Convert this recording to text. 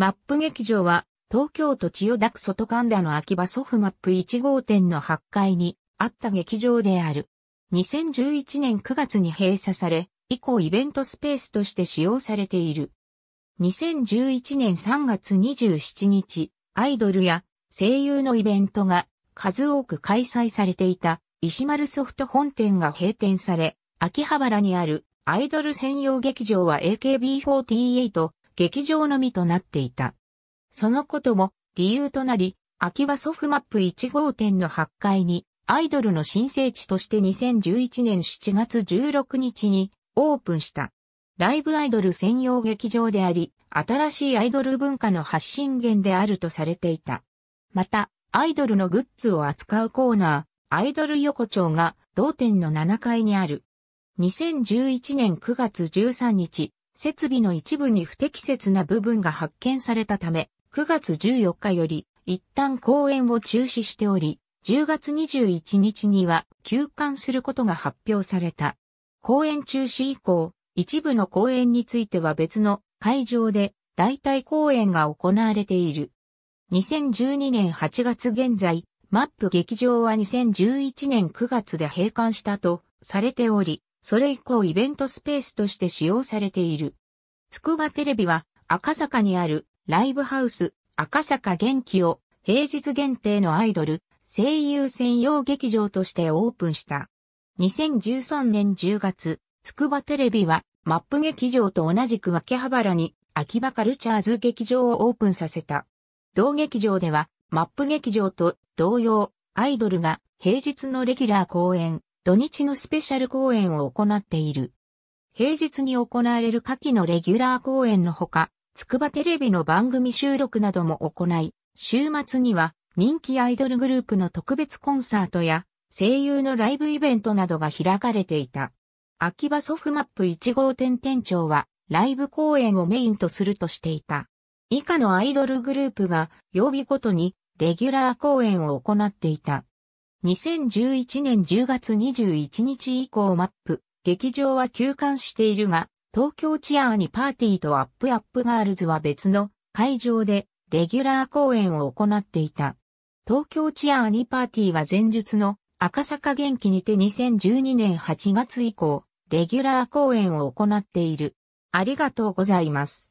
マップ劇場は、東京都千代田区外神田の秋葉ソフマップ1号店の8階にあった劇場である。2011年9月に閉鎖され、以降イベントスペースとして使用されている。2011年3月27日、アイドルや声優のイベントが数多く開催されていた石丸ソフト本店が閉店され、秋葉原にあるアイドル専用劇場は AKB48 劇場のみとなっていた。そのことも理由となり、秋葉ソフマップ1号店の8階にアイドルの新聖地として2011年7月16日にオープンした。ライブアイドル専用劇場であり、新しいアイドル文化の発信源であるとされていた。また、アイドルのグッズを扱うコーナー、アイドル横丁が同店の7階にある。2011年9月13日、設備の一部に不適切な部分が発見されたため、9月14日より一旦公演を中止しており、10月21日には休館することが発表された。公演中止以降、一部の公演については別の会場で代替公演が行われている。2012年8月現在、マップ劇場は2011年9月で閉館したとされており、それ以降イベントスペースとして使用されている。つくばテレビは赤坂にあるライブハウス赤坂元気を平日限定のアイドル声優専用劇場としてオープンした。2013年10月、つくばテレビはマップ劇場と同じく秋葉原に秋葉カルチャーズ劇場をオープンさせた。同劇場ではマップ劇場と同様アイドルが平日のレギュラー公演、土日のスペシャル公演を行っている。平日に行われる夏季のレギュラー公演のほか、つくばテレビの番組収録なども行い、週末には人気アイドルグループの特別コンサートや声優のライブイベントなどが開かれていた。秋葉ソフマップ1号店店長はライブ公演をメインとするとしていた。以下のアイドルグループが曜日ごとにレギュラー公演を行っていた。2011年10月21日以降マップ、劇場は休館しているが、東京チアーにパーティーとアップアップガールズは別の会場でレギュラー公演を行っていた。東京チアーにパーティーは前述の赤坂元気にて2012年8月以降、レギュラー公演を行っている。ありがとうございます。